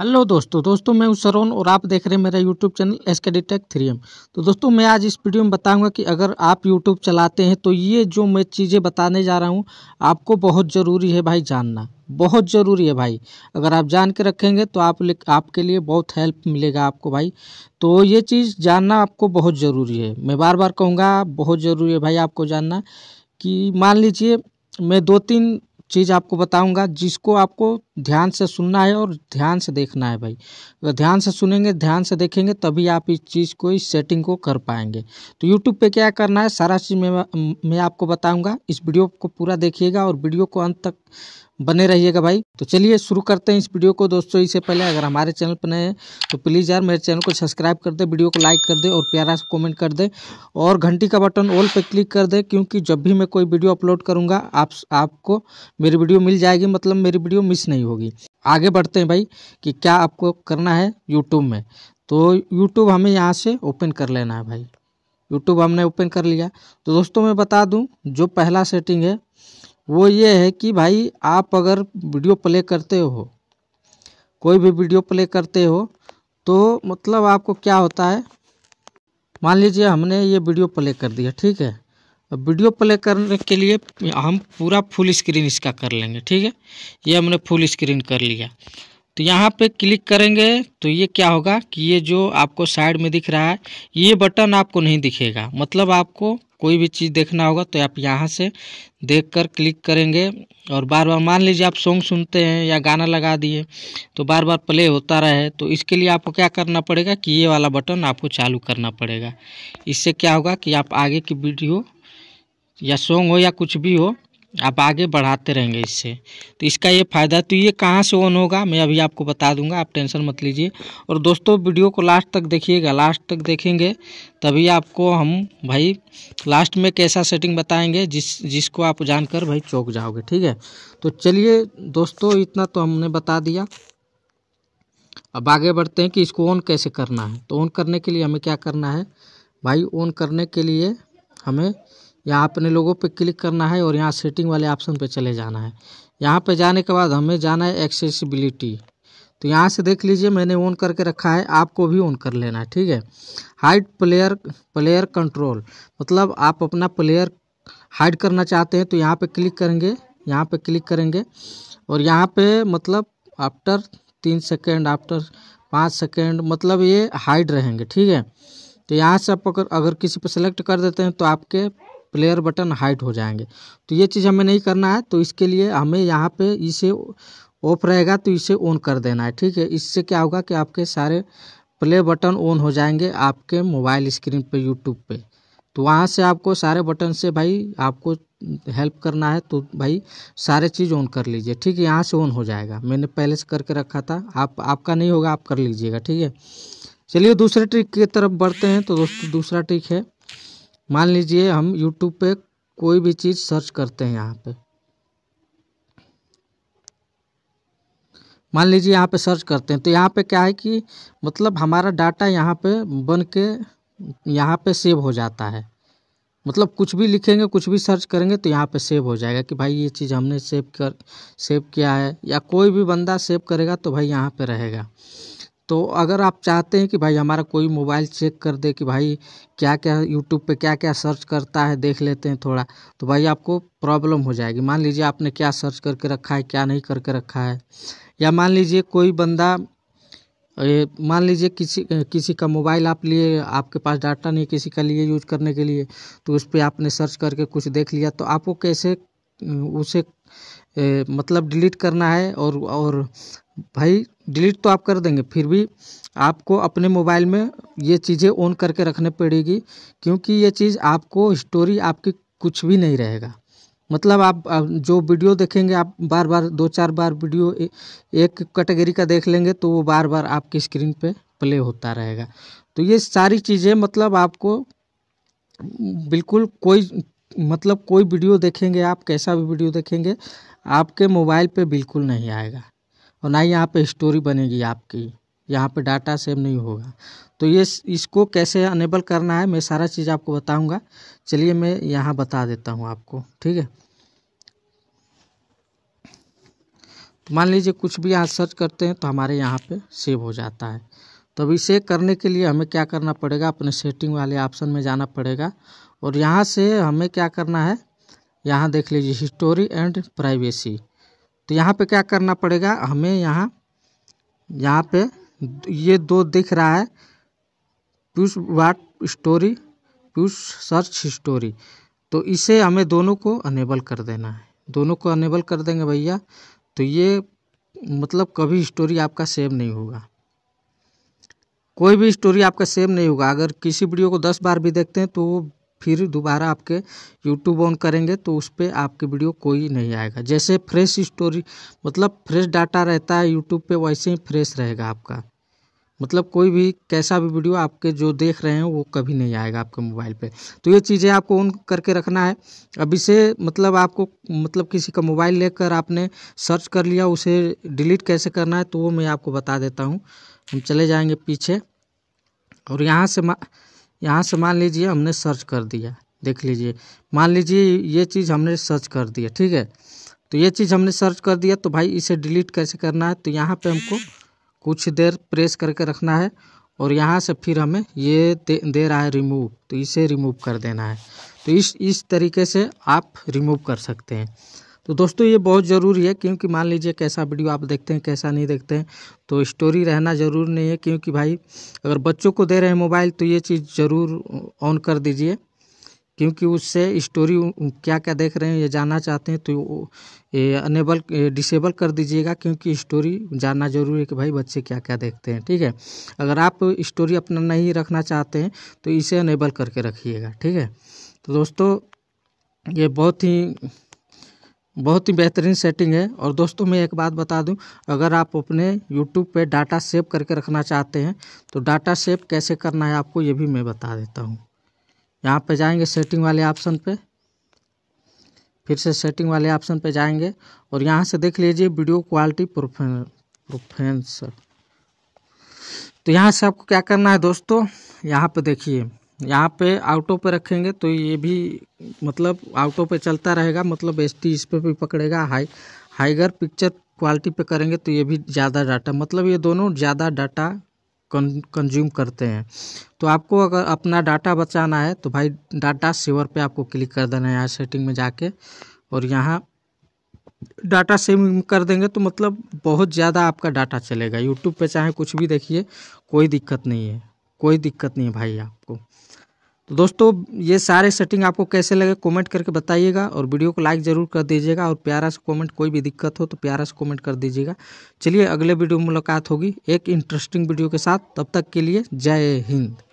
hello दोस्तों दोस्तों मैं उसरोन और आप देख रहे हैं मेरा YouTube channel S K D tech three M तो दोस्तों मैं आज इस वीडियो में बताऊंगा कि अगर आप यूट्यूब चलाते हैं तो ये जो मैं चीज़ें बताने जा रहा हूँ आपको बहुत ज़रूरी है भाई जानना बहुत ज़रूरी है भाई अगर आप जान के रखेंगे तो आप आपके लिए बहुत हेल्प मिलेगा आपको भाई तो ये चीज़ जानना आपको बहुत ज़रूरी है मैं बार बार कहूँगा बहुत ज़रूरी है भाई आपको जानना कि मान लीजिए मैं दो तीन चीज़ आपको बताऊंगा जिसको आपको ध्यान से सुनना है और ध्यान से देखना है भाई अगर ध्यान से सुनेंगे ध्यान से देखेंगे तभी आप इस चीज़ को इस सेटिंग को कर पाएंगे तो यूट्यूब पे क्या करना है सारा चीज़ मैं मैं आपको बताऊंगा इस वीडियो को पूरा देखिएगा और वीडियो को अंत तक बने रहिएगा भाई तो चलिए शुरू करते हैं इस वीडियो को दोस्तों इससे पहले अगर हमारे चैनल पर नए हैं तो प्लीज़ यार मेरे चैनल को सब्सक्राइब कर दे वीडियो को लाइक कर दे और प्यारा से कमेंट कर दे और घंटी का बटन ऑल पर क्लिक कर दे क्योंकि जब भी मैं कोई वीडियो अपलोड करूँगा आप आपको मेरी वीडियो मिल जाएगी मतलब मेरी वीडियो मिस नहीं होगी आगे बढ़ते हैं भाई कि क्या आपको करना है यूट्यूब में तो यूट्यूब हमें यहाँ से ओपन कर लेना है भाई यूट्यूब हमने ओपन कर लिया तो दोस्तों मैं बता दूँ जो पहला सेटिंग है वो ये है कि भाई आप अगर वीडियो प्ले करते हो कोई भी वीडियो प्ले करते हो तो मतलब आपको क्या होता है मान लीजिए हमने ये वीडियो प्ले कर दिया ठीक है वीडियो प्ले करने के लिए हम पूरा फुल स्क्रीन इसका कर लेंगे ठीक है ये हमने फुल स्क्रीन कर लिया तो यहाँ पे क्लिक करेंगे तो ये क्या होगा कि ये जो आपको साइड में दिख रहा है ये बटन आपको नहीं दिखेगा मतलब आपको कोई भी चीज़ देखना होगा तो आप यहाँ से देख कर क्लिक करेंगे और बार बार मान लीजिए आप सॉन्ग सुनते हैं या गाना लगा दिए तो बार बार प्ले होता रहे तो इसके लिए आपको क्या करना पड़ेगा कि ये वाला बटन आपको चालू करना पड़ेगा इससे क्या होगा कि आप आगे की वीडियो या सॉन्ग हो या कुछ भी हो आप आगे बढ़ाते रहेंगे इससे तो इसका ये फ़ायदा तो ये कहाँ से ऑन होगा मैं अभी आपको बता दूंगा आप टेंशन मत लीजिए और दोस्तों वीडियो को लास्ट तक देखिएगा लास्ट तक देखेंगे तभी आपको हम भाई लास्ट में कैसा सेटिंग बताएंगे जिस जिसको आप जानकर भाई चौक जाओगे ठीक है तो चलिए दोस्तों इतना तो हमने बता दिया अब आगे बढ़ते हैं कि इसको ऑन कैसे करना है तो ऑन करने के लिए हमें क्या करना है भाई ऑन करने के लिए हमें यहाँ अपने लोगों पे क्लिक करना है और यहाँ सेटिंग वाले ऑप्शन पे चले जाना है यहाँ पे जाने के बाद हमें जाना है एक्सेसिबिलिटी तो यहाँ से देख लीजिए मैंने ऑन करके रखा है आपको भी ऑन कर लेना है ठीक है हाइट प्लेयर प्लेयर कंट्रोल मतलब आप अपना प्लेयर हाइड करना चाहते हैं तो यहाँ पर क्लिक करेंगे यहाँ पर क्लिक करेंगे और यहाँ पर मतलब आफ्टर तीन सेकेंड आफ्टर पाँच सेकेंड मतलब ये हाइड रहेंगे ठीक है तो यहाँ से आप अगर अगर किसी पर सेलेक्ट कर देते हैं तो आपके प्लेयर बटन हाइट हो जाएंगे तो ये चीज़ हमें नहीं करना है तो इसके लिए हमें यहाँ पे इसे ऑफ रहेगा तो इसे ऑन कर देना है ठीक है इससे क्या होगा कि आपके सारे प्ले बटन ऑन हो जाएंगे आपके मोबाइल स्क्रीन पे यूट्यूब पे तो वहाँ से आपको सारे बटन से भाई आपको हेल्प करना है तो भाई सारे चीज़ ऑन कर लीजिए ठीक है यहाँ से ऑन हो जाएगा मैंने पहले से करके रखा था आप आपका नहीं होगा आप कर लीजिएगा ठीक है चलिए दूसरे ट्रिक की तरफ बढ़ते हैं तो दोस्तों दूसरा ट्रिक है मान लीजिए हम यूट्यूब पे कोई भी चीज़ सर्च करते हैं यहाँ पे मान लीजिए यहाँ पे सर्च करते हैं तो यहाँ पे क्या है कि मतलब हमारा डाटा यहाँ पे बन के यहाँ पे सेव हो जाता है मतलब कुछ भी लिखेंगे कुछ भी सर्च करेंगे तो यहाँ पे सेव हो जाएगा कि भाई ये चीज़ हमने सेव कर सेव किया है या कोई भी बंदा सेव करेगा तो भाई यहाँ पे रहेगा तो अगर आप चाहते हैं कि भाई हमारा कोई मोबाइल चेक कर दे कि भाई क्या क्या यूट्यूब पे क्या क्या सर्च करता है देख लेते हैं थोड़ा तो भाई आपको प्रॉब्लम हो जाएगी मान लीजिए आपने क्या सर्च करके रखा है क्या नहीं करके रखा है या मान लीजिए कोई बंदा मान लीजिए किसी किसी का मोबाइल आप लिए आपके पास डाटा नहीं किसी का लिए यूज करने के लिए तो उस पर आपने सर्च करके कुछ देख लिया तो आपको कैसे उसे ए, मतलब डिलीट करना है और और भाई डिलीट तो आप कर देंगे फिर भी आपको अपने मोबाइल में ये चीज़ें ऑन करके रखने पड़ेगी क्योंकि ये चीज़ आपको स्टोरी आपकी कुछ भी नहीं रहेगा मतलब आप जो वीडियो देखेंगे आप बार बार दो चार बार वीडियो एक कैटेगरी का देख लेंगे तो वो बार बार आपकी स्क्रीन पे प्ले होता रहेगा तो ये सारी चीज़ें मतलब आपको बिल्कुल कोई मतलब कोई वीडियो देखेंगे आप कैसा भी वीडियो देखेंगे आपके मोबाइल पे बिल्कुल नहीं आएगा और ना ही यहाँ पे स्टोरी बनेगी आपकी यहाँ पे डाटा सेव नहीं होगा तो ये इसको कैसे अनेबल करना है मैं सारा चीज़ आपको बताऊँगा चलिए मैं यहाँ बता देता हूँ आपको ठीक है तो मान लीजिए कुछ भी यहाँ सर्च करते हैं तो हमारे यहाँ पे सेव हो जाता है तो अभी इसे करने के लिए हमें क्या करना पड़ेगा अपने सेटिंग वाले ऑप्शन में जाना पड़ेगा और यहाँ से हमें क्या करना है यहाँ देख लीजिए हिस्टोरी एंड प्राइवेसी तो यहाँ पे क्या करना पड़ेगा हमें यहाँ यहाँ पे ये दो दिख रहा है Piyush watch story Piyush search history तो इसे हमें दोनों को अनेबल कर देना है दोनों को अनेबल कर देंगे भैया तो ये मतलब कभी स्टोरी आपका सेव नहीं होगा कोई भी स्टोरी आपका सेव नहीं होगा अगर किसी वीडियो को दस बार भी देखते हैं तो फिर दोबारा आपके यूट्यूब ऑन करेंगे तो उस पर आपकी वीडियो कोई नहीं आएगा जैसे फ्रेश स्टोरी मतलब फ्रेश डाटा रहता है यूट्यूब पे वैसे ही फ्रेश रहेगा आपका मतलब कोई भी कैसा भी वीडियो आपके जो देख रहे हैं वो कभी नहीं आएगा आपके मोबाइल पे तो ये चीज़ें आपको ऑन करके रखना है अब इसे मतलब आपको मतलब किसी का मोबाइल लेकर आपने सर्च कर लिया उसे डिलीट कैसे करना है तो वो मैं आपको बता देता हूँ हम चले जाएंगे पीछे और यहाँ से यहाँ से मान लीजिए हमने सर्च कर दिया देख लीजिए मान लीजिए ये चीज़ हमने सर्च कर दिया ठीक है तो ये चीज़ हमने सर्च कर दिया तो भाई इसे डिलीट कैसे करना है तो यहाँ पे हमको कुछ देर प्रेस करके रखना है और यहाँ से फिर हमें ये दे, दे रहा है रिमूव तो इसे रिमूव कर देना है तो इस इस तरीके से आप रिमूव कर सकते हैं तो दोस्तों ये बहुत ज़रूरी है क्योंकि मान लीजिए कैसा वीडियो आप देखते हैं कैसा नहीं देखते हैं तो स्टोरी रहना ज़रूर नहीं है क्योंकि भाई अगर बच्चों को दे रहे हैं मोबाइल तो ये चीज़ ज़रूर ऑन कर दीजिए क्योंकि उससे स्टोरी क्या क्या देख रहे हैं ये जानना चाहते हैं तो ये अनेबल डिसेबल कर दीजिएगा क्योंकि स्टोरी जानना जरूरी है कि भाई बच्चे क्या क्या देखते हैं ठीक है अगर आप स्टोरी अपना नहीं रखना चाहते हैं तो इसे अनेबल करके रखिएगा ठीक है तो दोस्तों ये बहुत ही बहुत ही बेहतरीन सेटिंग है और दोस्तों मैं एक बात बता दूं अगर आप अपने यूट्यूब पे डाटा सेव करके रखना चाहते हैं तो डाटा सेव कैसे करना है आपको ये भी मैं बता देता हूँ यहाँ पे जाएंगे सेटिंग वाले ऑप्शन पे फिर से सेटिंग वाले ऑप्शन पे जाएंगे और यहाँ से देख लीजिए वीडियो क्वालिटी प्रोफेंस तो यहाँ से आपको क्या करना है दोस्तों यहाँ पर देखिए यहाँ पे आउटो पे रखेंगे तो ये भी मतलब आउटो पे चलता रहेगा मतलब एस टी इस पर भी पकड़ेगा हाई हाइगर पिक्चर क्वालिटी पे करेंगे तो ये भी ज़्यादा डाटा मतलब ये दोनों ज़्यादा डाटा कंज्यूम करते हैं तो आपको अगर अपना डाटा बचाना है तो भाई डाटा सेवर पे आपको क्लिक कर देना है यहाँ सेटिंग में जाके और यहाँ डाटा सेव कर देंगे तो मतलब बहुत ज़्यादा आपका डाटा चलेगा यूट्यूब पे चाहे कुछ भी देखिए कोई दिक्कत नहीं है कोई दिक्कत नहीं है भाई आपको तो दोस्तों ये सारे सेटिंग आपको कैसे लगे कमेंट करके बताइएगा और वीडियो को लाइक ज़रूर कर दीजिएगा और प्यारा से कमेंट कोई भी दिक्कत हो तो प्यारा से कमेंट कर दीजिएगा चलिए अगले वीडियो में मुलाकात होगी एक इंटरेस्टिंग वीडियो के साथ तब तक के लिए जय हिंद